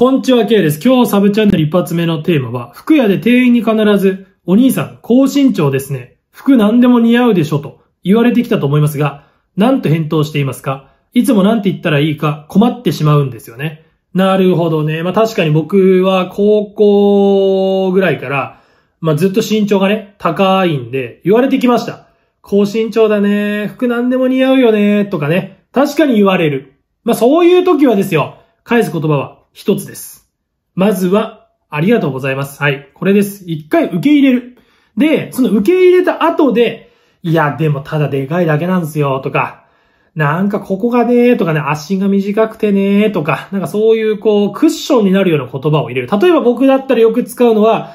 こんにちは、K です。今日サブチャンネル一発目のテーマは、服屋で店員に必ず、お兄さん、高身長ですね。服何でも似合うでしょと言われてきたと思いますが、なんと返答していますかいつもなんて言ったらいいか困ってしまうんですよね。なるほどね。まあ確かに僕は高校ぐらいから、まあずっと身長がね、高いんで、言われてきました。高身長だね。服何でも似合うよね。とかね。確かに言われる。まあそういう時はですよ。返す言葉は、一つです。まずは、ありがとうございます。はい。これです。一回受け入れる。で、その受け入れた後で、いや、でもただでかいだけなんですよ、とか、なんかここがね、とかね、足が短くてね、とか、なんかそういうこう、クッションになるような言葉を入れる。例えば僕だったらよく使うのは、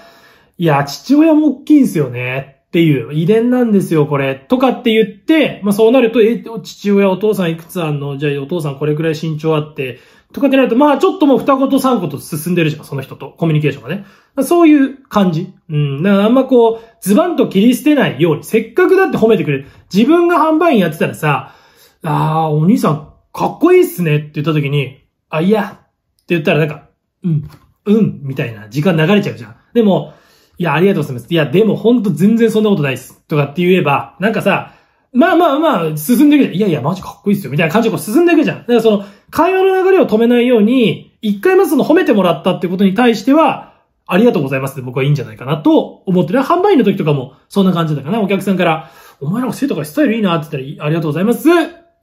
いや、父親も大きいんすよね、っていう、遺伝なんですよ、これ、とかって言って、まあそうなると、え、父親お父さんいくつあんのじゃあお父さんこれくらい身長あって、とかってなると、まあちょっともう二言三言進んでるじゃん、その人と。コミュニケーションがね。そういう感じ。うん。だからあんまこう、ズバンと切り捨てないように、せっかくだって褒めてくれる。自分が販売員やってたらさ、あー、お兄さん、かっこいいっすねって言った時に、あ、いや、って言ったらなんか、うん、うん、みたいな時間流れちゃうじゃん。でも、いや、ありがとうございます。いや、でもほんと全然そんなことないっす。とかって言えば、なんかさ、まあまあまあ、進んでいくじゃん。いやいや、マジかっこいいっすよ。みたいな感じでこう進んでいくじゃん。だからその、会話の流れを止めないように、一回まずの褒めてもらったってことに対しては、ありがとうございますって僕はいいんじゃないかなと思ってる。販売員の時とかも、そんな感じだから、お客さんから、お前らも生徒とかスタイルいいなって言ったら、ありがとうございます。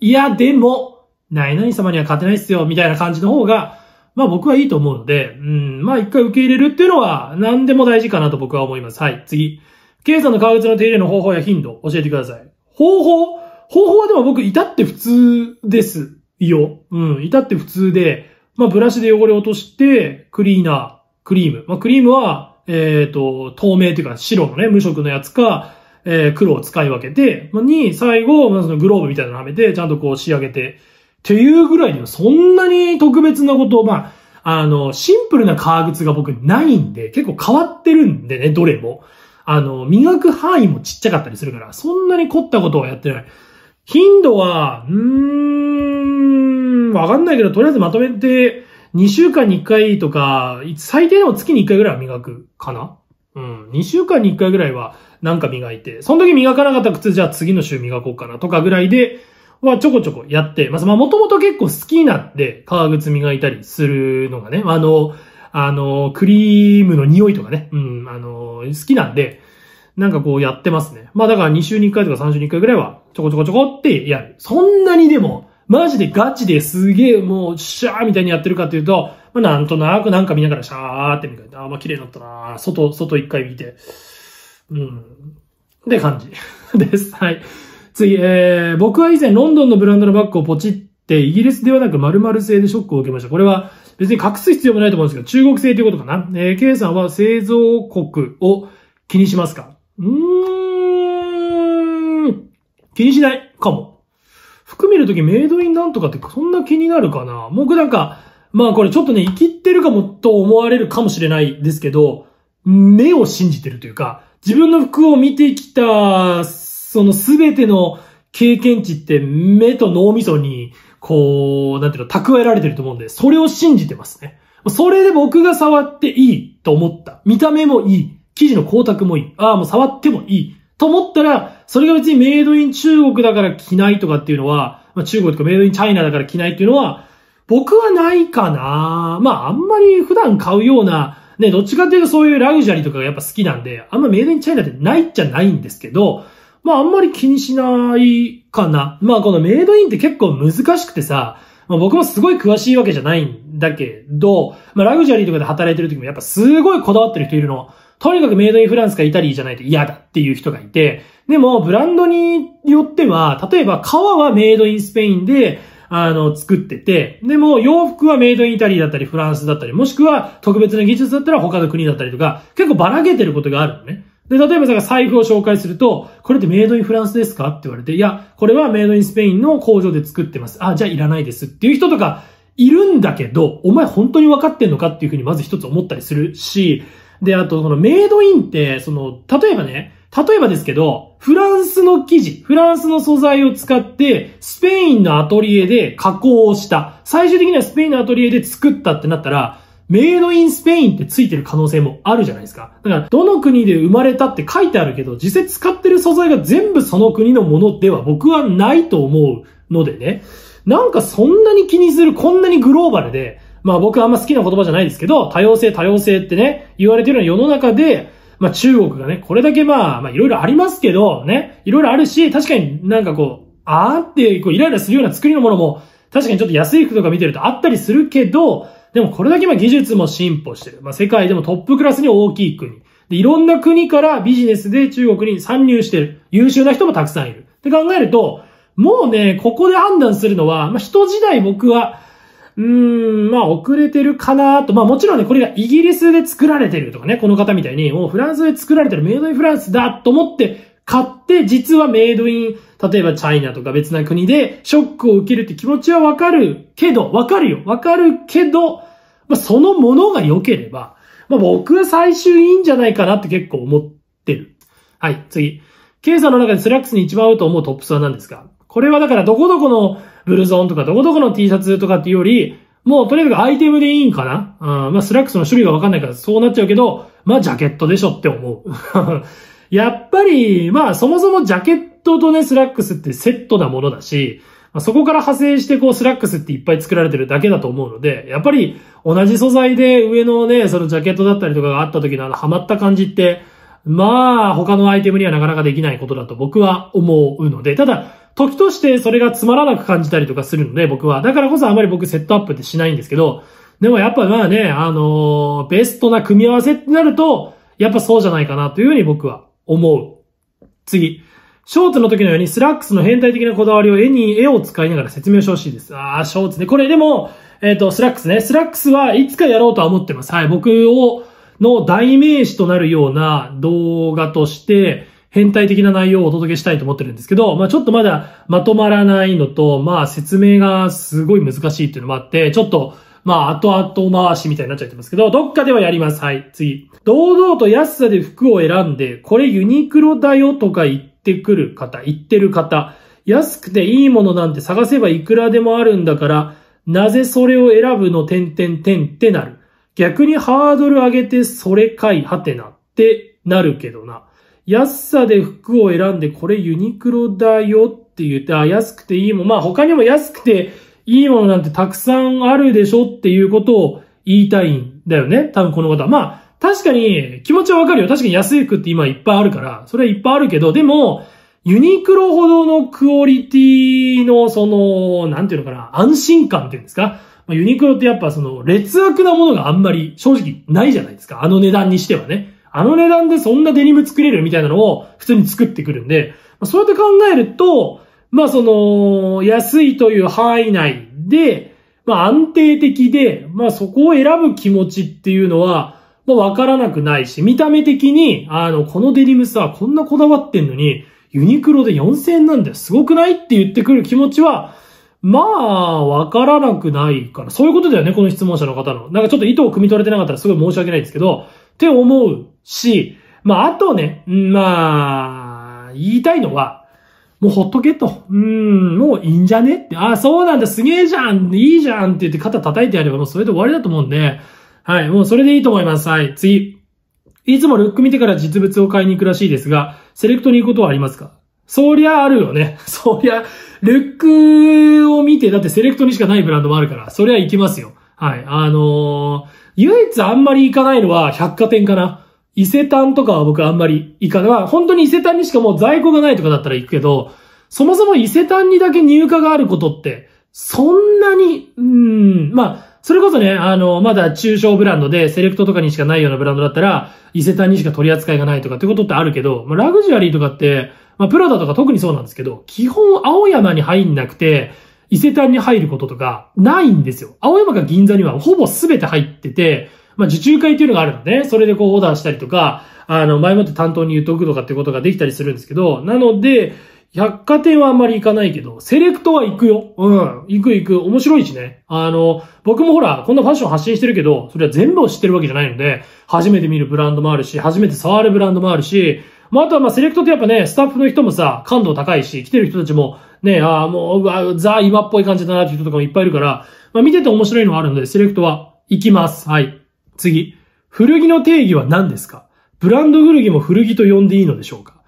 いや、でも、ないない様には勝てないっすよ。みたいな感じの方が、まあ僕はいいと思うので、うん、まあ一回受け入れるっていうのは、何でも大事かなと僕は思います。はい、次。ケイさんの革靴の手入れの方法や頻度、教えてください。方法方法はでも僕、至って普通ですよ。うん、至って普通で、まあ、ブラシで汚れ落として、クリーナー、クリーム。まあ、クリームは、えっ、ー、と、透明というか白のね、無色のやつか、えー、黒を使い分けて、まあ、に、最後、まあ、そのグローブみたいなのはめて、ちゃんとこう仕上げて、っていうぐらいには、そんなに特別なことを、まあ、あの、シンプルな革靴が僕ないんで、結構変わってるんでね、どれも。あの、磨く範囲もちっちゃかったりするから、そんなに凝ったことはやってない。頻度は、うーん、わかんないけど、とりあえずまとめて、2週間に1回とか、最低でも月に1回ぐらいは磨くかなうん。2週間に1回ぐらいはなんか磨いて、その時磨かなかった靴じゃあ次の週磨こうかなとかぐらいで、はちょこちょこやってます。まあもともと結構好きなんで、革靴磨いたりするのがね。あの、あの、クリームの匂いとかね、うん、あの、好きなんで、なんかこうやってますね。まあだから2週に1回とか3週に1回ぐらいは、ちょこちょこちょこってやる。そんなにでも、マジでガチですげえもう、シャーみたいにやってるかっていうと、まあなんとなくなんか見ながらシャーって見て、ああ、まあ綺麗になったな外、外1回見て。うん。って感じ です。はい。次、えー、僕は以前ロンドンのブランドのバッグをポチって、イギリスではなく〇〇製でショックを受けました。これは、別に隠す必要もないと思うんですけど、中国製ということかな。えー、K さんは製造国を気にしますかうーん、気にしないかも。服見るときメイドインなんとかってそんな気になるかな僕なんか、まあこれちょっとね、生きってるかもと思われるかもしれないですけど、目を信じてるというか、自分の服を見てきた、その全ての経験値って目と脳みそにこう、なんていうの、蓄えられてると思うんで、それを信じてますね。それで僕が触っていいと思った。見た目もいい。生地の光沢もいい。ああ、もう触ってもいい。と思ったら、それが別にメイドイン中国だから着ないとかっていうのは、まあ、中国とかメイドインチャイナだから着ないっていうのは、僕はないかなまあ、あんまり普段買うような、ね、どっちかっていうとそういうラグジュアリーとかがやっぱ好きなんで、あんまメイドインチャイナってないっちゃないんですけど、まああんまり気にしないかな。まあこのメイドインって結構難しくてさ、まあ、僕もすごい詳しいわけじゃないんだけど、まあラグジュアリーとかで働いてる時もやっぱすごいこだわってる人いるの。とにかくメイドインフランスかイタリーじゃないと嫌だっていう人がいて、でもブランドによっては、例えば革はメイドインスペインで、あの、作ってて、でも洋服はメイドインイタリーだったりフランスだったり、もしくは特別な技術だったら他の国だったりとか、結構ばらけてることがあるのね。で、例えば、財布を紹介すると、これってメイドインフランスですかって言われて、いや、これはメイドインスペインの工場で作ってます。あ、じゃあいらないですっていう人とか、いるんだけど、お前本当に分かってんのかっていうふうにまず一つ思ったりするし、で、あと、このメイドインって、その、例えばね、例えばですけど、フランスの生地、フランスの素材を使って、スペインのアトリエで加工をした。最終的にはスペインのアトリエで作ったってなったら、メイドインスペインってついてる可能性もあるじゃないですか。だから、どの国で生まれたって書いてあるけど、実際使ってる素材が全部その国のものでは僕はないと思うのでね。なんかそんなに気にする、こんなにグローバルで、まあ僕あんま好きな言葉じゃないですけど、多様性多様性ってね、言われてるのは世の中で、まあ中国がね、これだけまあ、まあいろいろありますけど、ね、いろいろあるし、確かになんかこう、あーってこうイライラするような作りのものも、確かにちょっと安い服とか見てるとあったりするけど、でもこれだけ今技術も進歩してる。まあ、世界でもトップクラスに大きい国。で、いろんな国からビジネスで中国に参入してる。優秀な人もたくさんいる。って考えると、もうね、ここで判断するのは、まあ、人時代僕は、うーん、まあ遅れてるかなと。まあもちろんね、これがイギリスで作られてるとかね、この方みたいに、もうフランスで作られてるメイドインフランスだと思って買って実はメイドイン、例えばチャイナとか別な国でショックを受けるって気持ちはわかるけど、わかるよ。わかるけど、まあ、そのものが良ければ、まあ、僕は最終いいんじゃないかなって結構思ってる。はい、次。ケイさんの中でスラックスに一番合うと思うトップスは何ですかこれはだからどこどこのブルゾーンとかどこどこの T シャツとかっていうより、もうとにかくアイテムでいいんかなうん、まあスラックスの種類がわかんないからそうなっちゃうけど、まあジャケットでしょって思う。やっぱり、まあそもそもジャケットとね、スラックスってセットなものだし、まあ、そこから派生してこうスラックスっていっぱい作られてるだけだと思うので、やっぱり同じ素材で上のね、そのジャケットだったりとかがあった時のあのハマった感じって、まあ他のアイテムにはなかなかできないことだと僕は思うので、ただ、時としてそれがつまらなく感じたりとかするので、僕は。だからこそあまり僕セットアップってしないんですけど、でもやっぱまあね、あのー、ベストな組み合わせってなると、やっぱそうじゃないかなというふうに僕は思う。次。ショーツの時のようにスラックスの変態的なこだわりを絵に、絵を使いながら説明してほしいです。ああ、ショーツね。これでも、えっ、ー、と、スラックスね。スラックスはいつかやろうとは思ってます。はい。僕を、の代名詞となるような動画として、変態的な内容をお届けしたいと思ってるんですけど、まあちょっとまだまとまらないのと、まあ説明がすごい難しいっていうのもあって、ちょっと、まあ、後々回しみたいになっちゃってますけど、どっかではやります。はい、次。堂々と安さで服を選んで、これユニクロだよとか言ってくる方、言ってる方、安くていいものなんて探せばいくらでもあるんだから、なぜそれを選ぶの点点点ってなる。逆にハードル上げてそれかいはてなってなるけどな。安さで服を選んでこれユニクロだよって言って、あ、安くていいもん。まあ他にも安くていいものなんてたくさんあるでしょっていうことを言いたいんだよね。多分この方は。まあ、確かに気持ちはわかるよ。確かに安い服って今いっぱいあるから、それはいっぱいあるけど、でも、ユニクロほどのクオリティの、その、なんていうのかな、安心感っていうんですか。ユニクロってやっぱその、劣悪なものがあんまり正直ないじゃないですか。あの値段にしてはね。あの値段でそんなデニム作れるみたいなのを普通に作ってくるんで、まそうやって考えると、まあその、安いという範囲内で、まあ安定的で、まあそこを選ぶ気持ちっていうのは、まあわからなくないし、見た目的に、あの、このデニムさ、こんなこだわってんのに、ユニクロで4000円なんだよ。すごくないって言ってくる気持ちは、まあ、わからなくないから。そういうことだよね、この質問者の方の。なんかちょっと意図を汲み取れてなかったらすごい申し訳ないんですけど、って思うし、まあ、あとね、まあ、言いたいのは、もうほっとけと。うん、もういいんじゃねって。あ、そうなんだ、すげえじゃんいいじゃんって言って肩叩いてやればもうそれで終わりだと思うんで、はい、もうそれでいいと思います。はい、次。いつもルック見てから実物を買いに行くらしいですが、セレクトに行くことはありますかそりゃあるよね。そりゃ、ルックを見て、だってセレクトにしかないブランドもあるから、そりゃ行きますよ。はい。あのー、唯一あんまり行かないのは百貨店かな。伊勢丹とかは僕あんまり行かない。まあ、本当に伊勢丹にしかもう在庫がないとかだったら行くけど、そもそも伊勢丹にだけ入荷があることって、そんなに、うん、まあ、それこそね、あの、まだ中小ブランドで、セレクトとかにしかないようなブランドだったら、伊勢丹にしか取り扱いがないとかってことってあるけど、まあ、ラグジュアリーとかって、まあ、プラダとか特にそうなんですけど、基本青山に入んなくて、伊勢丹に入ることとか、ないんですよ。青山か銀座にはほぼ全て入ってて、まあ、受注会ていうのがあるので、それでこうオーダーしたりとか、あの、前もって担当に言っとくとかってことができたりするんですけど、なので、百貨店はあんまり行かないけど、セレクトは行くよ。うん。行く行く。面白いしね。あの、僕もほら、こんなファッション発信してるけど、それは全部を知ってるわけじゃないので、初めて見るブランドもあるし、初めて触るブランドもあるし、まあ、あとはまあ、セレクトってやっぱね、スタッフの人もさ、感度高いし、来てる人たちも、ね、ああ、もう、うわ、ザ、今っぽい感じだなっていう人とかもいっぱいいるから、まあ、見てて面白いのはあるので、セレクトは行きます。はい。次、古着の定義は何ですかブランド古着も古着と呼んでいいのでしょうか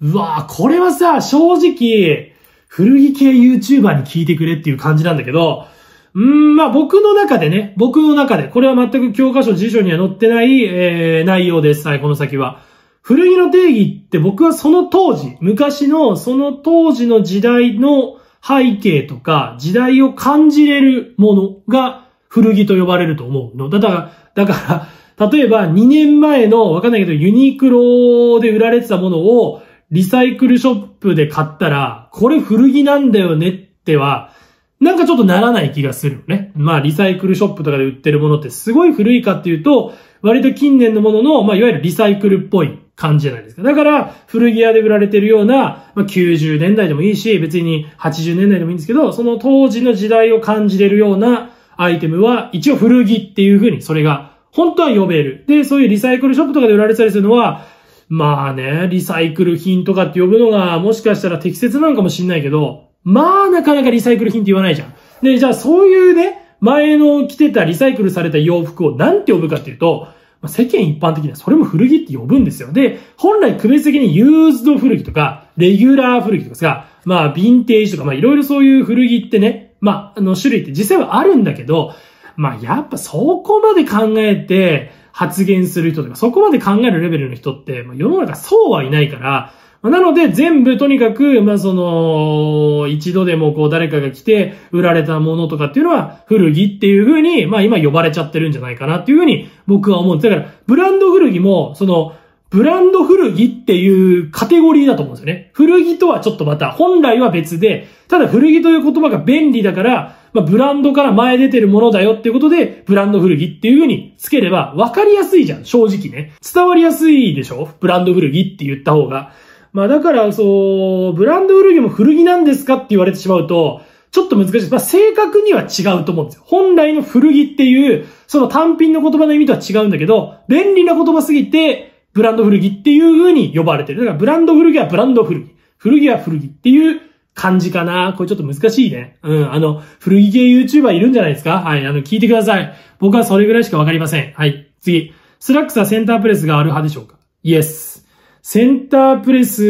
うわぁ、これはさ、正直、古着系 YouTuber に聞いてくれっていう感じなんだけど、うん、まあ僕の中でね、僕の中で、これは全く教科書辞書には載ってない、えー、内容です。はい、この先は。古着の定義って僕はその当時、昔のその当時の時代の背景とか時代を感じれるものが古着と呼ばれると思うの。だから、だから、例えば2年前の、わかんないけど、ユニクロで売られてたものを、リサイクルショップで買ったら、これ古着なんだよねっては、なんかちょっとならない気がするね。まあ、リサイクルショップとかで売ってるものってすごい古いかっていうと、割と近年のものの、まあ、いわゆるリサイクルっぽい感じじゃないですか。だから、古着屋で売られてるような、まあ、90年代でもいいし、別に80年代でもいいんですけど、その当時の時代を感じれるような、アイテムは一応古着っていう風にそれが本当は呼べる。で、そういうリサイクルショップとかで売られたりするのは、まあね、リサイクル品とかって呼ぶのがもしかしたら適切なのかもしんないけど、まあなかなかリサイクル品って言わないじゃん。で、じゃあそういうね、前の着てたリサイクルされた洋服を何て呼ぶかっていうと、世間一般的にはそれも古着って呼ぶんですよ。で、本来区別的にユーズド古着とか、レギュラー古着とかさ、まあ、ヴィンテージとか、まあ、いろいろそういう古着ってね、まあ、あの種類って実際はあるんだけど、まあ、やっぱそこまで考えて発言する人とか、そこまで考えるレベルの人って、まあ、世の中そうはいないから、なので、全部とにかく、まあ、その、一度でもこう誰かが来て売られたものとかっていうのは古着っていう風に、まあ今呼ばれちゃってるんじゃないかなっていう風に僕は思うだから、ブランド古着も、その、ブランド古着っていうカテゴリーだと思うんですよね。古着とはちょっとまた、本来は別で、ただ古着という言葉が便利だから、まあ、ブランドから前出てるものだよっていうことで、ブランド古着っていう風につければ、わかりやすいじゃん、正直ね。伝わりやすいでしょブランド古着って言った方が。まあだから、そう、ブランド古着も古着なんですかって言われてしまうと、ちょっと難しいです。まあ、正確には違うと思うんですよ。本来の古着っていう、その単品の言葉の意味とは違うんだけど、便利な言葉すぎて、ブランド古着っていう風に呼ばれてる。だからブランド古着はブランド古着。古着は古着っていう感じかな。これちょっと難しいね。うん。あの、古着系 YouTuber いるんじゃないですかはい。あの、聞いてください。僕はそれぐらいしかわかりません。はい。次。スラックスはセンタープレスがある派でしょうかイエス。センタープレス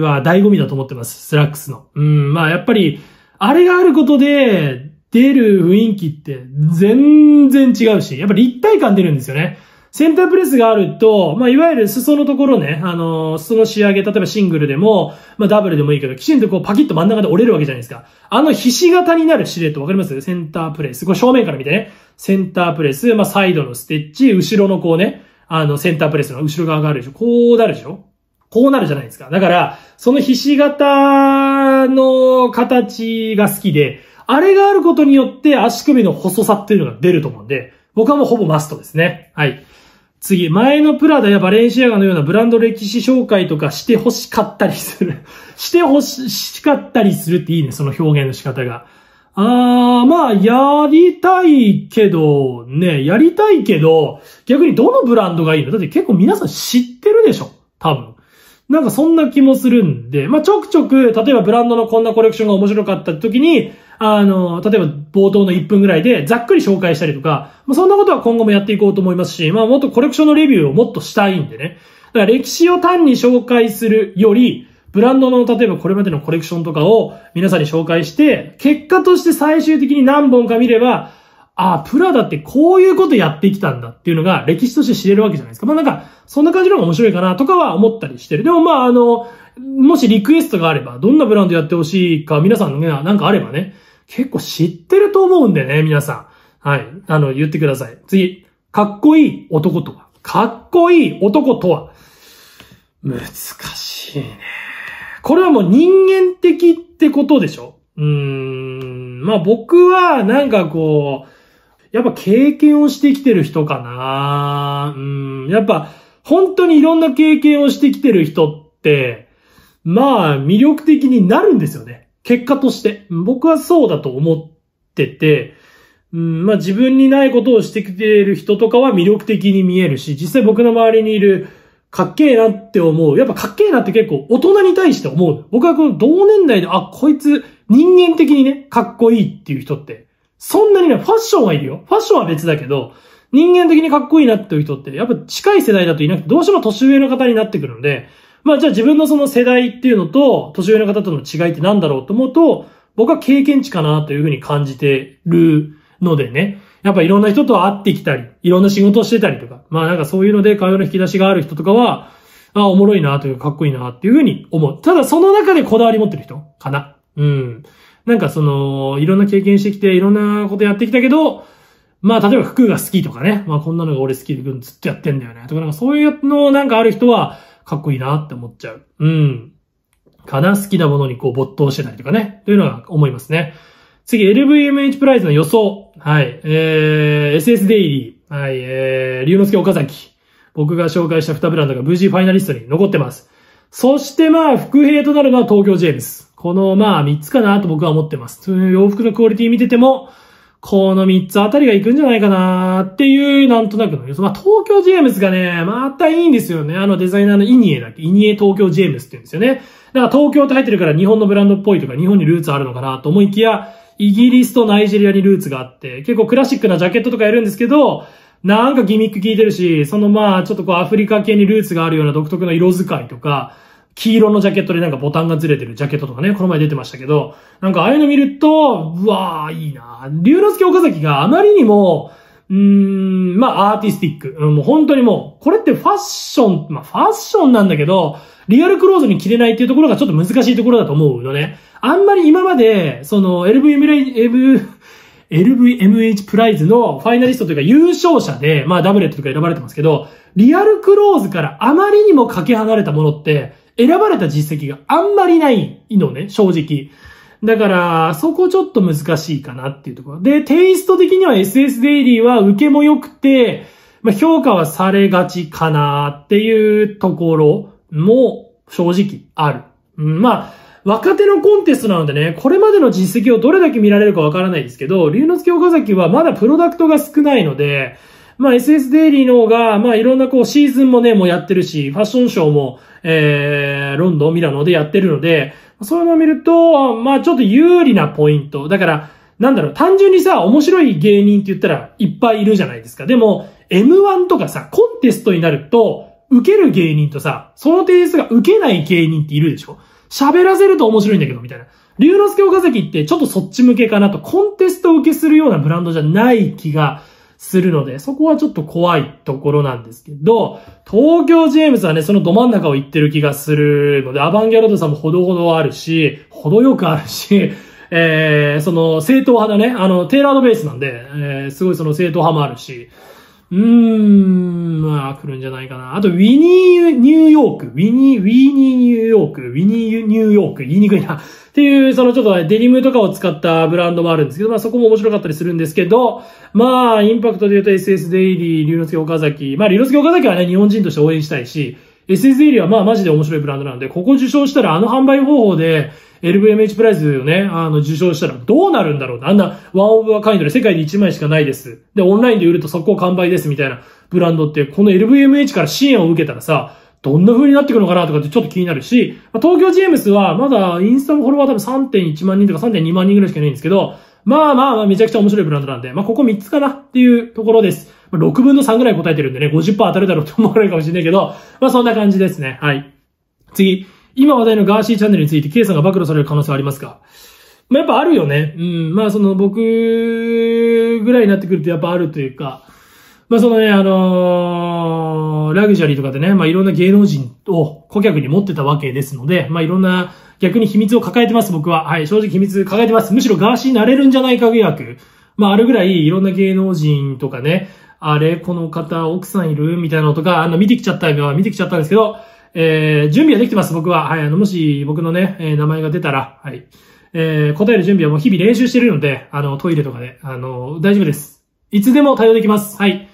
は醍醐味だと思ってます。スラックスの。うん。まあ、やっぱり、あれがあることで、出る雰囲気って全然違うし、やっぱ立体感出るんですよね。センタープレスがあると、まあ、いわゆる裾のところね、あのー、裾の仕上げ、例えばシングルでも、まあ、ダブルでもいいけど、きちんとこうパキッと真ん中で折れるわけじゃないですか。あのひし形になるシルエットわかりますセンタープレス。これ正面から見てね。センタープレス、まあ、サイドのステッチ、後ろのこうね、あの、センタープレスの後ろ側があるでしょ。こうなるでしょこうなるじゃないですか。だから、そのひし形の形が好きで、あれがあることによって足首の細さっていうのが出ると思うんで、僕はもうほぼマストですね。はい。次、前のプラダやバレンシアガのようなブランド歴史紹介とかして欲しかったりする して欲しかったりするっていいね、その表現の仕方が。あー、まあ、やりたいけど、ね、やりたいけど、逆にどのブランドがいいのだって結構皆さん知ってるでしょ多分。なんかそんな気もするんで、まあ、ちょくちょく、例えばブランドのこんなコレクションが面白かった時に、あの、例えば冒頭の1分ぐらいでざっくり紹介したりとか、まあ、そんなことは今後もやっていこうと思いますし、まあ、もっとコレクションのレビューをもっとしたいんでね。だから歴史を単に紹介するより、ブランドの例えばこれまでのコレクションとかを皆さんに紹介して、結果として最終的に何本か見れば、ああ、プラダってこういうことやってきたんだっていうのが歴史として知れるわけじゃないですか。まあなんか、そんな感じの方が面白いかなとかは思ったりしてる。でもまああの、もしリクエストがあれば、どんなブランドやってほしいか、皆さんのね、なんかあればね、結構知ってると思うんだよね、皆さん。はい。あの、言ってください。次。かっこいい男とはかっこいい男とは難しいね。これはもう人間的ってことでしょうーん。まあ僕は、なんかこう、やっぱ経験をしてきてる人かなうん。やっぱ、本当にいろんな経験をしてきてる人って、まあ、魅力的になるんですよね。結果として。僕はそうだと思ってて、うん、まあ自分にないことをしてきてる人とかは魅力的に見えるし、実際僕の周りにいるかっけえなって思う。やっぱかっけえなって結構大人に対して思う。僕はこの同年代で、あ、こいつ人間的にね、かっこいいっていう人ってそんなにね、ファッションはいるよ。ファッションは別だけど、人間的にかっこいいなっていう人って、やっぱ近い世代だといなくて、どうしても年上の方になってくるので、まあじゃあ自分のその世代っていうのと、年上の方との違いってなんだろうと思うと、僕は経験値かなというふうに感じてるのでね。やっぱいろんな人と会ってきたり、いろんな仕事をしてたりとか、まあなんかそういうので会話の引き出しがある人とかは、あおもろいなというか、かっこいいなっていうふうに思う。ただその中でこだわり持ってる人かな。うん。なんかその、いろんな経験してきて、いろんなことやってきたけど、まあ、例えば服が好きとかね。まあ、こんなのが俺好きでずっとやってんだよね。とか、なんかそういうのなんかある人は、かっこいいなって思っちゃう。うん。かな好きなものにこう没頭してたりとかね。というのは思いますね。次、LVMH プライズの予想。はい。えー、SS デイリー。はい。えー、龍之介岡崎。僕が紹介した2ブランドが無事ファイナリストに残ってます。そしてまあ、副兵となるのは東京ジェームス。このまあ3つかなと僕は思ってます。洋服のクオリティ見てても、この3つあたりがいくんじゃないかなっていう、なんとなくの予想。まあ、東京ジェームズがね、またいいんですよね。あのデザイナーのイニエだっけイニエ東京ジェームズって言うんですよね。だから東京って入ってるから日本のブランドっぽいとか日本にルーツあるのかなと思いきや、イギリスとナイジェリアにルーツがあって、結構クラシックなジャケットとかやるんですけど、なんかギミック効いてるし、そのまあちょっとこうアフリカ系にルーツがあるような独特の色使いとか、黄色のジャケットでなんかボタンがずれてるジャケットとかね、この前出てましたけど、なんかああいうの見ると、うわー、いいな龍之介岡崎があまりにも、うーん、まあ、アーティスティック。うん、もう本当にもう、これってファッション、まあ、ファッションなんだけど、リアルクローズに着れないっていうところがちょっと難しいところだと思うのね。あんまり今まで、その、LVMH プライズのファイナリストというか優勝者で、まあダブレットとか選ばれてますけど、リアルクローズからあまりにもかけ離れたものって、選ばれた実績があんまりないのね、正直。だから、そこちょっと難しいかなっていうところ。で、テイスト的には SS デイリーは受けも良くて、まあ、評価はされがちかなっていうところも正直ある。うん、まあ、若手のコンテストなのでね、これまでの実績をどれだけ見られるかわからないですけど、龍之介岡崎はまだプロダクトが少ないので、まあ、SS デイリーの方が、まあ、いろんなこう、シーズンもね、もうやってるし、ファッションショーも、えー、ロンドン、ミラノでやってるので、そういうのを見ると、まあ、ちょっと有利なポイント。だから、なんだろう、単純にさ、面白い芸人って言ったらいっぱいいるじゃないですか。でも、M1 とかさ、コンテストになると、受ける芸人とさ、その提数が受けない芸人っているでしょ喋らせると面白いんだけど、みたいな。龍之介岡崎ってちょっとそっち向けかなと、コンテスト受けするようなブランドじゃない気がするので、そこはちょっと怖いところなんですけど、東京ジェームズはね、そのど真ん中を行ってる気がするので、アバンギャルドさんもほどほどあるし、ほどよくあるし、えー、その正統派だね、あの、テーラードベースなんで、えー、すごいその正統派もあるし、うーん、まあ来るんじゃないかな。あと、ウィニーニューヨーク、ウィニー、ウィニーニューヨーク、ウィニーニューヨーク、言いにくいな。っていう、そのちょっとデニムとかを使ったブランドもあるんですけど、まあそこも面白かったりするんですけど、まあ、インパクトで言うと SS デイリー、龍之介岡崎、まあ龍之介岡崎はね、日本人として応援したいし、SS デイリーはまあマジで面白いブランドなんで、ここ受賞したらあの販売方法で、LVMH プライズをね、あの、受賞したらどうなるんだろうあんな、ワンオブアカインドで世界で1枚しかないです。で、オンラインで売ると速攻完売ですみたいなブランドって、この LVMH から支援を受けたらさ、どんな風になってくるのかなとかってちょっと気になるし、東京ジェームスはまだインスタのフォロワー多分3.1万人とか3.2万人ぐらいしかないんですけど、まあまあまあめちゃくちゃ面白いブランドなんで、まあここ3つかなっていうところです。まあ、6分の3ぐらい答えてるんでね、50%当たるだろうと思われるかもしれないけど、まあそんな感じですね。はい。次。今話題のガーシーチャンネルについて K さんが暴露される可能性はありますかまあ、やっぱあるよね。うん。まあ、その僕ぐらいになってくるとやっぱあるというか、まあ、そのね、あのー、ラグジュアリーとかでね、まあ、いろんな芸能人を顧客に持ってたわけですので、まあ、いろんな逆に秘密を抱えてます、僕は。はい、正直秘密抱えてます。むしろガーシーになれるんじゃないか疑惑。まあ、あるぐらいいろんな芸能人とかね、あれ、この方、奥さんいるみたいなのとか、あの、見てきちゃったよ、見てきちゃったんですけど、えー、準備はできてます、僕は。はい、あの、もし僕のね、えー、名前が出たら、はい。えー、答える準備はもう日々練習してるので、あの、トイレとかで、あの、大丈夫です。いつでも対応できます。はい。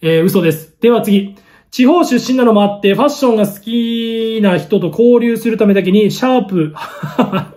えー、嘘です。では次。地方出身なのもあって、ファッションが好きな人と交流するためだけに、シャープ、ハ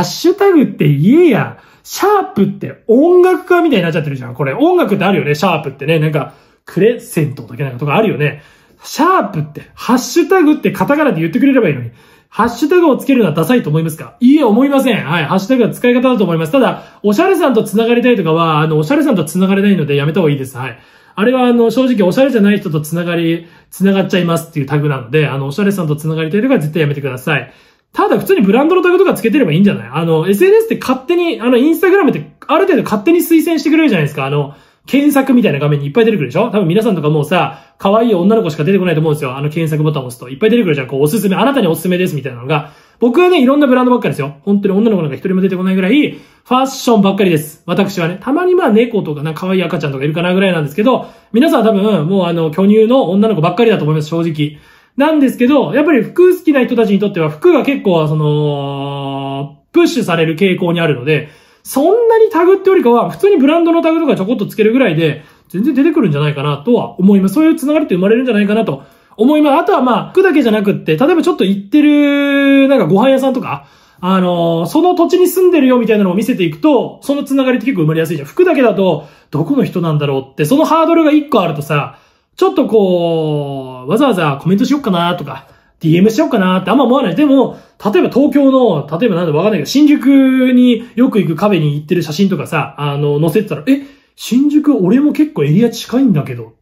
ッシュタグって言えや。シャープって音楽家みたいになっちゃってるじゃん。これ音楽ってあるよね、シャープってね。なんか、クレセントだけなんかとかあるよね。シャープって、ハッシュタグってカタカナで言ってくれればいいのに、ハッシュタグをつけるのはダサいと思いますかいいえ、思いません。はい。ハッシュタグは使い方だと思います。ただ、おしゃれさんと繋がりたいとかは、あの、おしゃれさんと繋がれないのでやめた方がいいです。はい。あれは、あの、正直、おしゃれじゃない人と繋がり、繋がっちゃいますっていうタグなので、あの、おしゃれさんと繋がりたいとかは絶対やめてください。ただ、普通にブランドのタグとかつけてればいいんじゃないあの、SNS って勝手に、あの、インスタグラムってある程度勝手に推薦してくれるじゃないですか。あの、検索みたいな画面にいっぱい出てくるでしょ多分皆さんとかもうさ、可愛い女の子しか出てこないと思うんですよ。あの検索ボタンを押すと。いっぱい出てくるじゃん。こう、おすすめ、あなたにおすすめですみたいなのが。僕はね、いろんなブランドばっかりですよ。本当に女の子なんか一人も出てこないぐらい、ファッションばっかりです。私はね、たまにまあ猫とかなんか可愛い赤ちゃんとかいるかなぐらいなんですけど、皆さんは多分もうあの、巨乳の女の子ばっかりだと思います、正直。なんですけど、やっぱり服好きな人たちにとっては服が結構その、プッシュされる傾向にあるので、そんなにタグってよりかは、普通にブランドのタグとかちょこっとつけるぐらいで、全然出てくるんじゃないかなとは思います。そういうつながりって生まれるんじゃないかなと思います。あとはまあ、服だけじゃなくって、例えばちょっと行ってる、なんかご飯屋さんとか、あのー、その土地に住んでるよみたいなのを見せていくと、そのつながりって結構生まれやすいじゃん。服だけだと、どこの人なんだろうって、そのハードルが一個あるとさ、ちょっとこう、わざわざコメントしよっかなとか、DM しようかなってあんま思わない。でも、例えば東京の、例えばなんだわかんないけど、新宿によく行くカフェに行ってる写真とかさ、あの、載せてたら、え、新宿俺も結構エリア近いんだけど、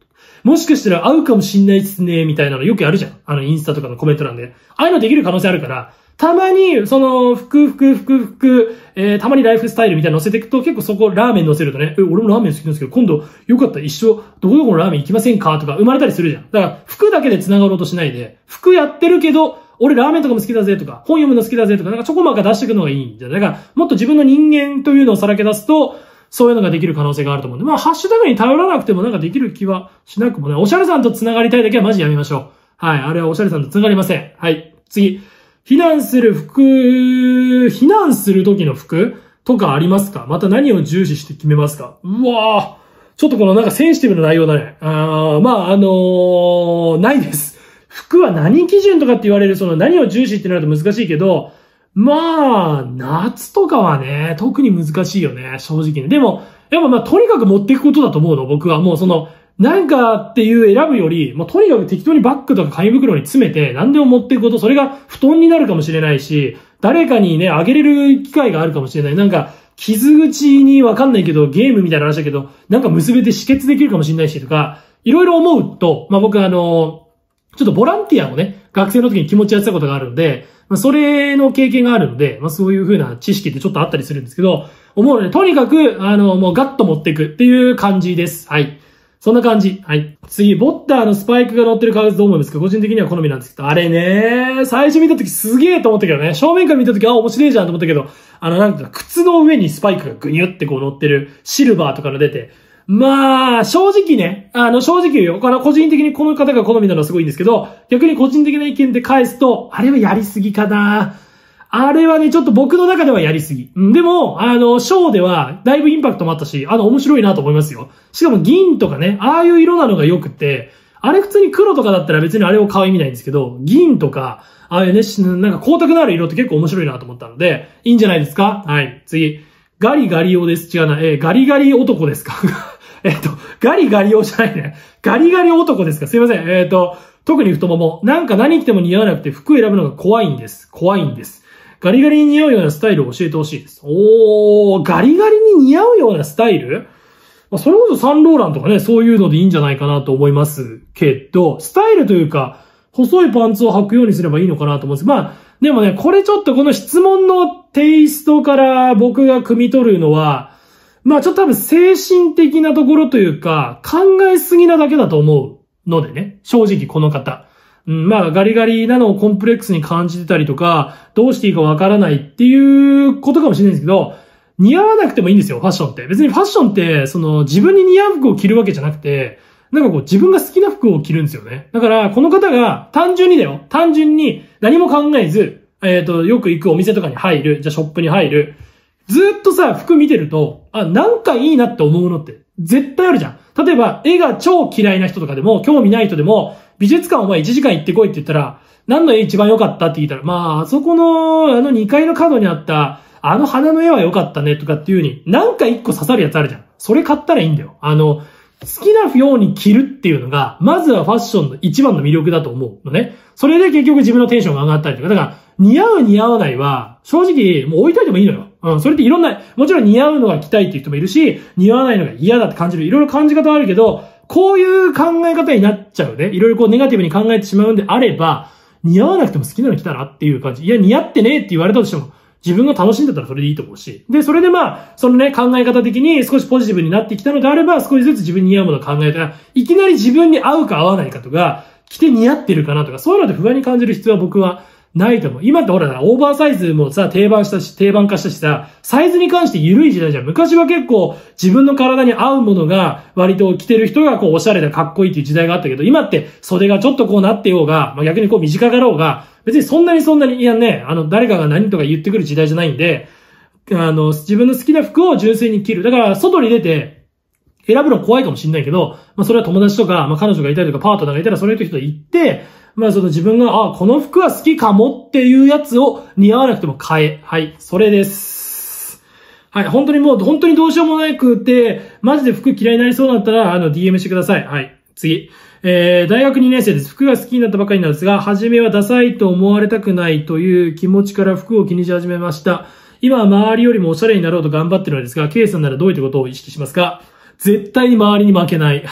もしかしたら会うかもしんないっすね、みたいなのよくやるじゃん。あの、インスタとかのコメント欄で。ああいうのできる可能性あるから、たまに、その、服、服、服、服、えー、たまにライフスタイルみたいな乗せていくと、結構そこ、ラーメン乗せるとね、え、俺もラーメン好きなんですけど、今度、よかったら一緒、どこどこのラーメン行きませんかとか、生まれたりするじゃん。だから、服だけで繋がろうとしないで、服やってるけど、俺ラーメンとかも好きだぜとか、本読むの好きだぜとか、なんかちょこまか出していくのがいいんじゃん。だから、もっと自分の人間というのをさらけ出すと、そういうのができる可能性があると思うんで、まあ、ハッシュタグに頼らなくてもなんかできる気はしなくもね、おしゃれさんと繋がりたいだけはマジやめましょう。はい、あれはおしゃれさんと繋がりません。はい、次。避難する服、避難する時の服とかありますかまた何を重視して決めますかうわぁ。ちょっとこのなんかセンシティブな内容だね。あまあ、あのー、ないです。服は何基準とかって言われる、その何を重視ってなると難しいけど、まあ、夏とかはね、特に難しいよね、正直に。でも、やっぱまあ、とにかく持っていくことだと思うの、僕は。もうその、なんかっていう選ぶより、まとにかく適当にバッグとか紙袋に詰めて何でも持っていくこと、それが布団になるかもしれないし、誰かにね、あげれる機会があるかもしれない。なんか、傷口にわかんないけど、ゲームみたいな話だけど、なんか結べて止血できるかもしれないしとか、いろいろ思うと、まあ、僕あの、ちょっとボランティアをね、学生の時に気持ちやってたことがあるんで、まあ、それの経験があるので、まあ、そういう風な知識ってちょっとあったりするんですけど、思うので、とにかく、あの、もうガッと持っていくっていう感じです。はい。そんな感じ。はい。次、ボッターのスパイクが乗ってる革靴どう思いますか個人的には好みなんですけど、あれね最初見た時すげえと思ったけどね、正面から見た時あ、面白いじゃんと思ったけど、あの、なんか、靴の上にスパイクがぐにゅってこう乗ってるシルバーとかが出て、まあ、正直ね、あの、正直言うよ。あの、個人的にこの方が好みなのはすごいんですけど、逆に個人的な意見で返すと、あれはやりすぎかなぁ。あれはね、ちょっと僕の中ではやりすぎ。でも、あの、ショーでは、だいぶインパクトもあったし、あの、面白いなと思いますよ。しかも銀とかね、ああいう色なのが良くて、あれ普通に黒とかだったら別にあれを買う意味ないんですけど、銀とか、ああいうね、なんか光沢のある色って結構面白いなと思ったので、いいんじゃないですかはい、次。ガリガリ用です。違うな。えー、ガリガリ男ですか えっと、ガリガリ用じゃないね。ガリガリ男ですかすいません。えっ、ー、と、特に太もも。なんか何着ても似合わなくて服選ぶのが怖いんです。怖いんです。ガリガリに似合うようなスタイルを教えてほしいです。おー、ガリガリに似合うようなスタイルまあ、それこそサンローランとかね、そういうのでいいんじゃないかなと思いますけど、スタイルというか、細いパンツを履くようにすればいいのかなと思うんです。まあ、でもね、これちょっとこの質問のテイストから僕が汲み取るのは、まあちょっと多分精神的なところというか、考えすぎなだけだと思うのでね、正直この方。うん、まあ、ガリガリなのをコンプレックスに感じてたりとか、どうしていいかわからないっていうことかもしれないんですけど、似合わなくてもいいんですよ、ファッションって。別にファッションって、その、自分に似合う服を着るわけじゃなくて、なんかこう、自分が好きな服を着るんですよね。だから、この方が、単純にだよ。単純に、何も考えず、えっ、ー、と、よく行くお店とかに入る。じゃあ、ショップに入る。ずっとさ、服見てると、あ、なんかいいなって思うのって、絶対あるじゃん。例えば、絵が超嫌いな人とかでも、興味ない人でも、美術館お前1時間行ってこいって言ったら、何の絵一番良かったって聞いたら、まあ、あそこの、あの2階の角にあった、あの花の絵は良かったねとかっていう風に、なんか1個刺さるやつあるじゃん。それ買ったらいいんだよ。あの、好きなように着るっていうのが、まずはファッションの一番の魅力だと思うのね。それで結局自分のテンションが上がったりとか。だから、似合う似合わないは、正直、もう置いといてもいいのよ。うん、それっていろんな、もちろん似合うのが着たいっていう人もいるし、似合わないのが嫌だって感じる。いろいろ感じ方あるけど、こういう考え方になっちゃうね。いろいろこうネガティブに考えてしまうんであれば、似合わなくても好きなの来たらっていう感じ。いや、似合ってねえって言われたとしても、自分が楽しんでたらそれでいいと思うし。で、それでまあ、そのね、考え方的に少しポジティブになってきたのであれば、少しずつ自分に似合うものを考えたら、いきなり自分に合うか合わないかとか、来て似合ってるかなとか、そういうので不安に感じる必要は僕はないと思う。今ってほら、オーバーサイズもさ、定番したし、定番化したしさ、サイズに関して緩い時代じゃん。昔は結構自分の体に合うものが割と着てる人がこうおしゃれでかっこいいっていう時代があったけど、今って袖がちょっとこうなってようが、まあ、逆にこう短がろうが、別にそんなにそんなに、いやね、あの、誰かが何とか言ってくる時代じゃないんで、あの、自分の好きな服を純粋に着る。だから、外に出て、選ぶの怖いかもしんないけど、まあ、それは友達とか、まあ、彼女がいたりとか、パートナーがいたら、それと人と行って、まあその自分が、あ、この服は好きかもっていうやつを似合わなくても買え。はい、それです。はい、本当にもう、本当にどうしようもなくて、マジで服嫌いになりそうだったら、あの、DM してください。はい、次。えー、大学2年生です。服が好きになったばかりなんですが、初めはダサいと思われたくないという気持ちから服を気にし始めました。今は周りよりもおしゃれになろうと頑張ってるのですが、K さんならどういったことを意識しますか絶対に周りに負けない。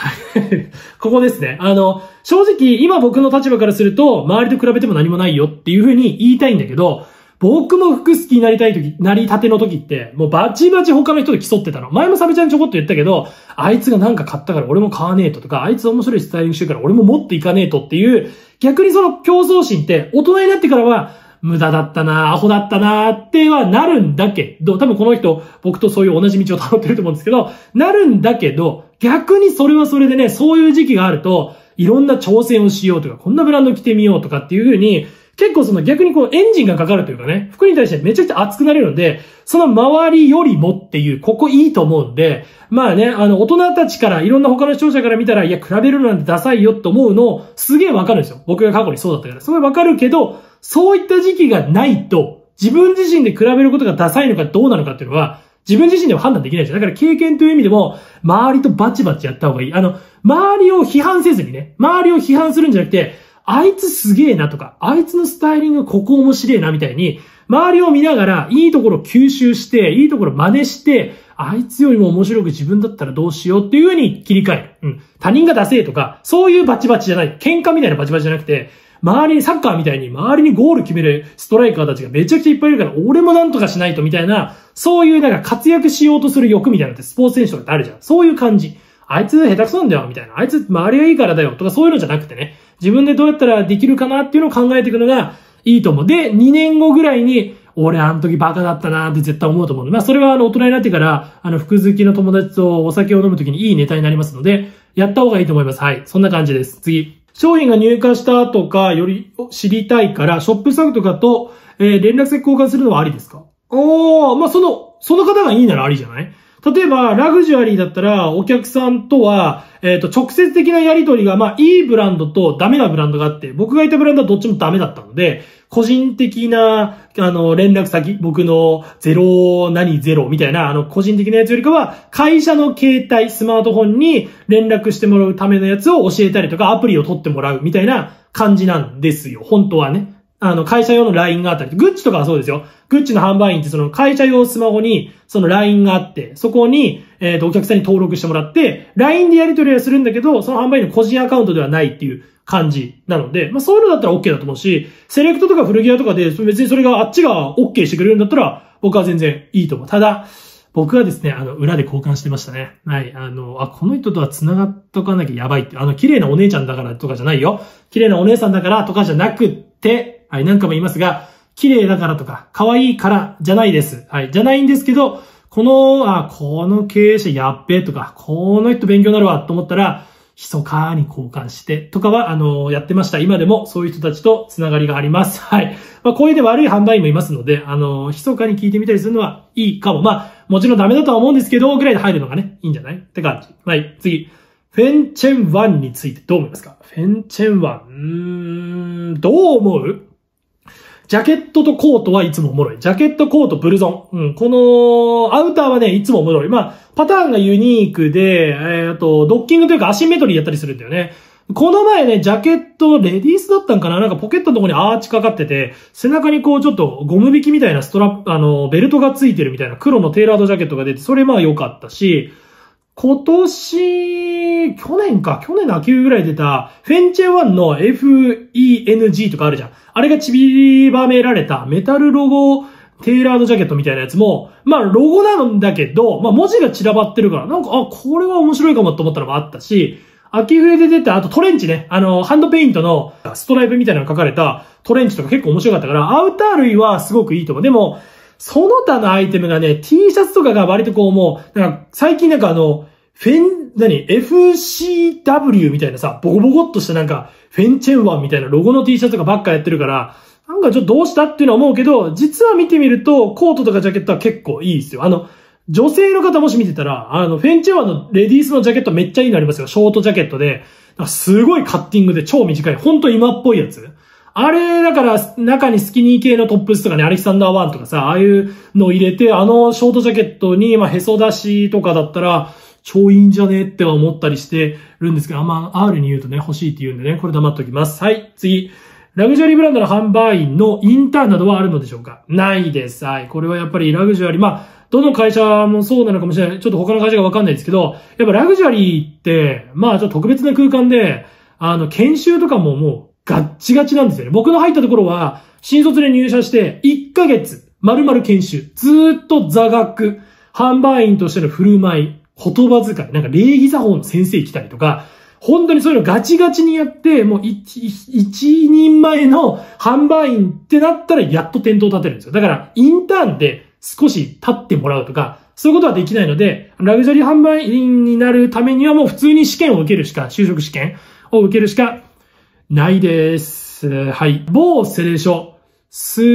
ここですね。あの、正直、今僕の立場からすると、周りと比べても何もないよっていうふうに言いたいんだけど、僕も服好きになりたいとき、なりたての時って、もうバチバチ他の人と競ってたの。前もサブちゃんちょこっと言ったけど、あいつがなんか買ったから俺も買わねえととか、あいつ面白いスタイリングしてるから俺も持っていかねえとっていう、逆にその競争心って、大人になってからは、無駄だったな、アホだったな、ってはなるんだけど、多分この人、僕とそういう同じ道を辿ってると思うんですけど、なるんだけど、逆にそれはそれでね、そういう時期があると、いろんな挑戦をしようとか、こんなブランド着てみようとかっていう風に、結構その逆にこうエンジンがかかるというかね、服に対してめちゃくちゃ熱くなれるので、その周りよりもっていう、ここいいと思うんで、まあね、あの、大人たちから、いろんな他の視聴者から見たら、いや、比べるなんてダサいよって思うの、すげえわかるんですよ。僕が過去にそうだったから。すごいわかるけど、そういった時期がないと、自分自身で比べることがダサいのかどうなのかっていうのは、自分自身では判断できないですよ。だから経験という意味でも、周りとバチバチやった方がいい。あの、周りを批判せずにね、周りを批判するんじゃなくて、あいつすげえなとか、あいつのスタイリングここ面白えなみたいに、周りを見ながら、いいところ吸収して、いいところ真似して、あいつよりも面白く自分だったらどうしようっていう風に切り替える。うん。他人がダセえとか、そういうバチバチじゃない。喧嘩みたいなバチバチじゃなくて、周りに、サッカーみたいに周りにゴール決めるストライカーたちがめちゃくちゃいっぱいいるから、俺もなんとかしないとみたいな、そういうなんか活躍しようとする欲みたいなのってスポーツ選手とかってあるじゃん。そういう感じ。あいつ下手くそなんだよ、みたいな。あいつ周りがいいからだよ、とかそういうのじゃなくてね。自分でどうやったらできるかなっていうのを考えていくのがいいと思う。で、2年後ぐらいに、俺あの時バカだったなって絶対思うと思うので、まあそれはあの大人になってから、あの服好きの友達とお酒を飲む時にいいネタになりますので、やった方がいいと思います。はい。そんな感じです。次。商品が入荷したとか、より知りたいから、ショップサイトとかと、えー、連絡先交換するのはありですかおー、まあその、その方がいいならありじゃない例えば、ラグジュアリーだったら、お客さんとは、えっ、と、直接的なやりとりが、まあ、いいブランドとダメなブランドがあって、僕がいたブランドはどっちもダメだったので、個人的な、あの、連絡先、僕のゼロ何ゼロみたいな、あの、個人的なやつよりかは、会社の携帯、スマートフォンに連絡してもらうためのやつを教えたりとか、アプリを取ってもらうみたいな感じなんですよ、本当はね。あの、会社用の LINE があったり、グッチとかはそうですよ。グッチの販売員ってその会社用スマホにその LINE があって、そこに、えっ、と、お客さんに登録してもらって、LINE でやり取りはするんだけど、その販売員の個人アカウントではないっていう感じなので、まあそういうのだったら OK だと思うし、セレクトとか古着屋とかで別にそれがあっちが OK してくれるんだったら、僕は全然いいと思う。ただ、僕はですね、あの、裏で交換してましたね。はい。あの、あ、この人とは繋がっとかなきゃやばいって。あの、綺麗なお姉ちゃんだからとかじゃないよ。綺麗なお姉さんだからとかじゃなくって、はい、なんかも言いますが、綺麗だからとか、可愛いからじゃないです。はい、じゃないんですけど、この、あ、この経営者やっべえとか、この人勉強になるわと思ったら、密かに交換してとかは、あの、やってました。今でもそういう人たちと繋がりがあります。はい。まあ、こういうで悪い販売員もいますので、あの、密かに聞いてみたりするのはいいかも。まあ、もちろんダメだとは思うんですけど、ぐらいで入るのがね、いいんじゃないって感じ。はい、次。フェンチェンワンについてどう思いますかフェンチェンワン、うーん、どう思うジャケットとコートはいつもおもろい。ジャケット、コート、ブルゾン。うん。この、アウターはね、いつもおもろい。まあ、パターンがユニークで、えー、と、ドッキングというかアシンメトリーやったりするんだよね。この前ね、ジャケット、レディースだったんかななんかポケットのとこにアーチかかってて、背中にこうちょっとゴム引きみたいなストラップ、あの、ベルトがついてるみたいな黒のテーラードジャケットが出て、それまあ良かったし、今年、去年か、去年の秋ぐらい出た、フェンチェワンの FENG とかあるじゃん。あれがちびばめられたメタルロゴテイラードジャケットみたいなやつも、まあロゴなんだけど、まあ文字が散らばってるから、なんか、あ、これは面白いかもと思ったのもあったし、秋冬で出た、あとトレンチね、あの、ハンドペイントのストライプみたいなのが書かれたトレンチとか結構面白かったから、アウター類はすごくいいと思う。でも、その他のアイテムがね、T シャツとかが割とこうもう、なんか最近なんかあの、フェン、何 ?FCW みたいなさ、ボコボコっとしたなんか、フェンチェンワンみたいなロゴの T シャツとかばっかやってるから、なんかちょっとどうしたっていうのは思うけど、実は見てみると、コートとかジャケットは結構いいですよ。あの、女性の方もし見てたら、あの、フェンチェンワンのレディースのジャケットめっちゃいいのありますよ。ショートジャケットで、すごいカッティングで超短い、ほんと今っぽいやつ。あれ、だから、中にスキニー系のトップスとかね、アレキサンダーワンとかさ、ああいうのを入れて、あのショートジャケットに、まあ、へそ出しとかだったら、超いいんじゃねって思ったりしてるんですけど、あんま R に言うとね、欲しいって言うんでね、これ黙っときます。はい、次。ラグジュアリーブランドの販売員のインターンなどはあるのでしょうかないです。はい。これはやっぱりラグジュアリー、まあ、どの会社もそうなのかもしれない。ちょっと他の会社がわかんないですけど、やっぱラグジュアリーって、まあ、ちょっと特別な空間で、あの、研修とかももうガッチガチなんですよね。僕の入ったところは、新卒で入社して1ヶ月、丸々研修、ずっと座学、販売員としての振る舞い、言葉遣い、なんか礼儀作法の先生来たりとか、本当にそういうのガチガチにやって、もう一、一人前の販売員ってなったらやっと店頭立てるんですよ。だから、インターンで少し立ってもらうとか、そういうことはできないので、ラグジュアリー販売員になるためにはもう普通に試験を受けるしか、就職試験を受けるしかないです。はい。某セレ書、す、スト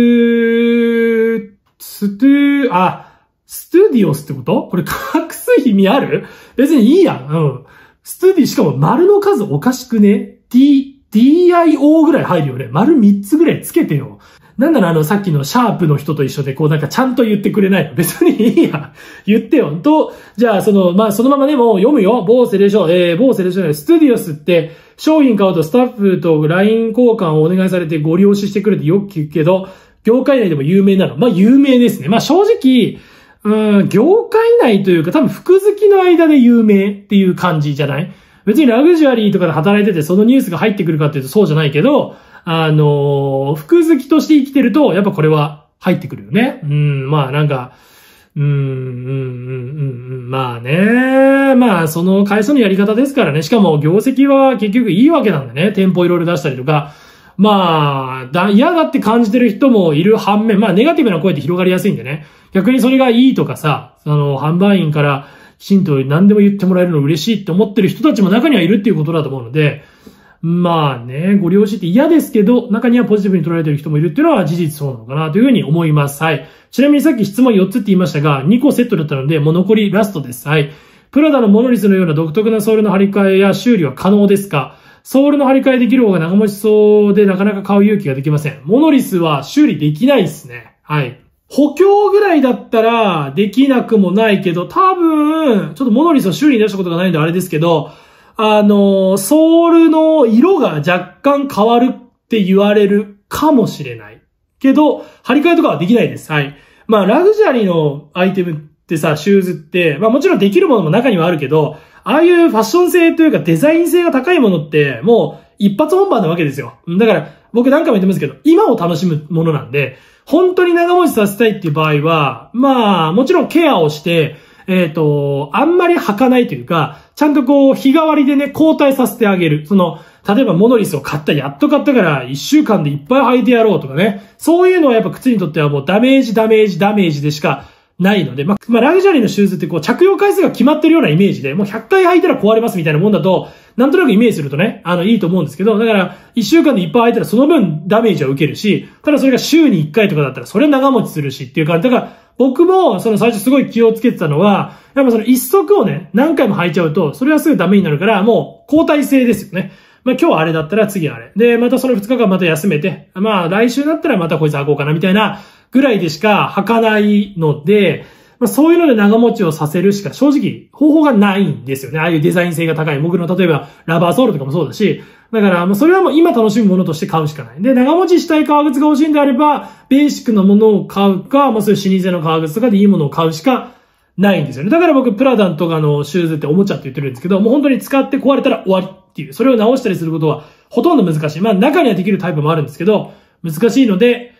ゥ、あ、ストゥディオスってことこれ隠す意味ある別にいいやん。うん。ストゥディ、しかも丸の数おかしくね ?d, dio ぐらい入るよね。丸3つぐらいつけてよ。なんならあの、さっきのシャープの人と一緒で、こうなんかちゃんと言ってくれないの。別にいいや。言ってよ。と、じゃあその、まあ、そのままでも読むよ。ーセレション、えー、某セレションストゥディオスって、商品買うとスタッフと LINE 交換をお願いされてご利用ししてくれてよく聞くけど、業界内でも有名なの。まあ、有名ですね。まあ、正直、うん、業界内というか、多分服好きの間で有名っていう感じじゃない別にラグジュアリーとかで働いててそのニュースが入ってくるかっていうとそうじゃないけど、あの、服好きとして生きてると、やっぱこれは入ってくるよね。うん、まあなんか、うん、うん、うん、うん、まあね。まあ、その会社のやり方ですからね。しかも、業績は結局いいわけなんでね。店舗いろいろ出したりとか。まあ、だ、嫌だって感じてる人もいる反面、まあ、ネガティブな声って広がりやすいんでね。逆にそれがいいとかさ、その、販売員から、神道に何でも言ってもらえるの嬉しいって思ってる人たちも中にはいるっていうことだと思うので、まあね、ご了承って嫌ですけど、中にはポジティブに捉えてる人もいるっていうのは事実そうなのかなというふうに思います。はい。ちなみにさっき質問4つって言いましたが、2個セットだったので、もう残りラストです。はい。プラダのモノリスのような独特なソールの張り替えや修理は可能ですかソールの張り替えできる方が長持ちそうでなかなか買う勇気ができません。モノリスは修理できないですね。はい。補強ぐらいだったらできなくもないけど、多分、ちょっとモノリスは修理に出したことがないんであれですけど、あの、ソールの色が若干変わるって言われるかもしれない。けど、張り替えとかはできないです。はい。まあ、ラグジュアリーのアイテムってさ、シューズって、まあもちろんできるものも中にはあるけど、ああいうファッション性というかデザイン性が高いものって、もう一発本番なわけですよ。だから、僕何回も言ってますけど、今を楽しむものなんで、本当に長持ちさせたいっていう場合は、まあ、もちろんケアをして、えっ、ー、と、あんまり履かないというか、ちゃんとこう、日替わりでね、交代させてあげる。その、例えばモノリスを買った、やっと買ったから、一週間でいっぱい履いてやろうとかね。そういうのはやっぱ靴にとってはもうダメージ、ダメージ、ダメージでしかないので、まあ、まあ、ラグジュアリーのシューズってこう、着用回数が決まってるようなイメージで、もう100回履いたら壊れますみたいなもんだと、なんとなくイメージするとね、あの、いいと思うんですけど、だから、一週間でいっぱい空いたらその分ダメージは受けるし、ただそれが週に一回とかだったらそれ長持ちするしっていう感じ。だから、僕も、その最初すごい気をつけてたのは、やっぱその一足をね、何回も履いちゃうと、それはすぐダメになるから、もう交代制ですよね。まあ今日はあれだったら次あれ。で、またその2日間また休めて、まあ来週だったらまたこいつ履こうかなみたいなぐらいでしか履かないので、まあ、そういうので長持ちをさせるしか正直方法がないんですよね。ああいうデザイン性が高い。僕の例えばラバーソールとかもそうだし、だから、まあ、それはもう今楽しむものとして買うしかない。で、長持ちしたい革靴が欲しいんであれば、ベーシックなものを買うか、まあ、そういう老舗の革靴とかでいいものを買うしかないんですよね。だから僕、プラダンとかのシューズっておもちゃって言ってるんですけど、もう本当に使って壊れたら終わりっていう、それを直したりすることはほとんど難しい。まあ、中にはできるタイプもあるんですけど、難しいので、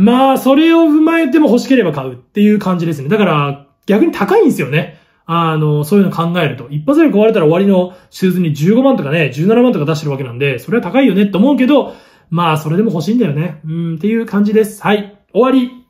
まあ、それを踏まえても欲しければ買うっていう感じですね。だから、逆に高いんですよね。あの、そういうの考えると。一発で壊れたら終わりのシューズに15万とかね、17万とか出してるわけなんで、それは高いよねって思うけど、まあ、それでも欲しいんだよね。うん、っていう感じです。はい。終わり。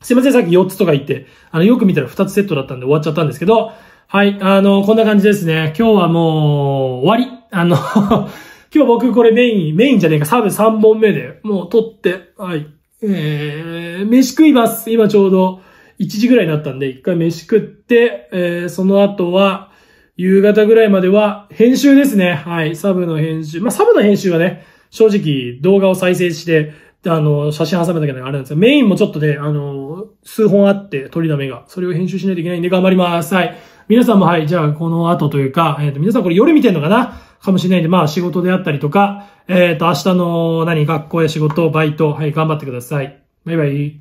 すいません、さっき4つとか言って、あの、よく見たら2つセットだったんで終わっちゃったんですけど、はい、あの、こんな感じですね。今日はもう、終わり。あの 今日僕これメイン、メインじゃねえか、サーブ3本目で、もう撮って、はい。えー、飯食います。今ちょうど1時ぐらいになったんで、一回飯食って、えー、その後は、夕方ぐらいまでは編集ですね。はい。サブの編集。まあ、サブの編集はね、正直動画を再生して、あの、写真挟めたけどあれなんですよ。メインもちょっとね、あの、数本あって、鳥だめが。それを編集しないといけないんで頑張ります。はい。皆さんもはい、じゃあこの後というか、えっ、ー、と、皆さんこれ夜見てんのかなかもしれないんで、まあ仕事であったりとか、えっ、ー、と、明日の何、学校や仕事、バイト、はい、頑張ってください。バイバイ。